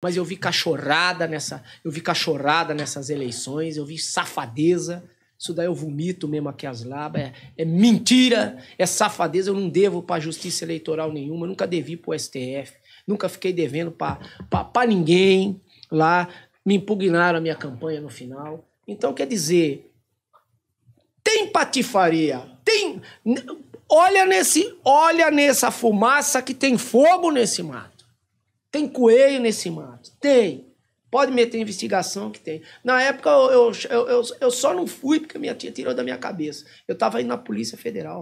mas eu vi cachorrada nessa, eu vi cachorrada nessas eleições, eu vi safadeza. Isso daí eu vomito mesmo aqui as labas. É, é mentira, é safadeza. Eu não devo para a justiça eleitoral nenhuma, eu nunca devi para o STF, nunca fiquei devendo para ninguém lá. Me impugnaram a minha campanha no final. Então, quer dizer, tem patifaria, tem. Olha, nesse, olha nessa fumaça que tem fogo nesse mato. Tem coelho nesse mato? Tem. Pode meter investigação que tem. Na época, eu, eu, eu, eu só não fui porque minha tia tirou da minha cabeça. Eu estava indo na Polícia Federal.